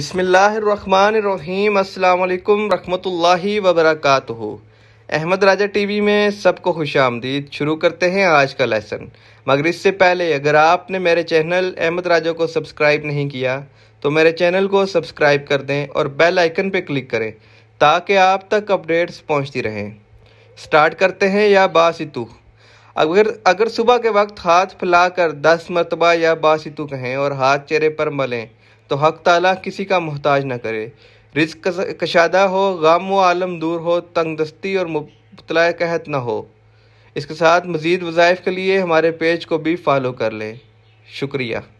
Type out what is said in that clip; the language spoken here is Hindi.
बसमीम अल्लाम रखमतुल्लाहि वबरक़ अहमद राजा टीवी में सबको खुश आमदीद शुरू करते हैं आज का लेसन मगर इससे पहले अगर आपने मेरे चैनल अहमद राजा को सब्सक्राइब नहीं किया तो मेरे चैनल को सब्सक्राइब कर दें और बेल आइकन पर क्लिक करें ताकि आप तक अपडेट्स पहुंचती रहें स्टार्ट करते हैं या बासितु अगर अगर सुबह के वक्त हाथ फैला कर दस मरतबा या बासितु कहें और हाथ चेहरे पर मलें तो हक ताला किसी का मोहताज न करे रिस्क कशादा हो गम व आलम दूर हो तंग दस्ती और मुबतला कहत ना हो इसके साथ मज़ीद वज़ाइफ के लिए हमारे पेज को भी फॉलो कर लें शुक्रिया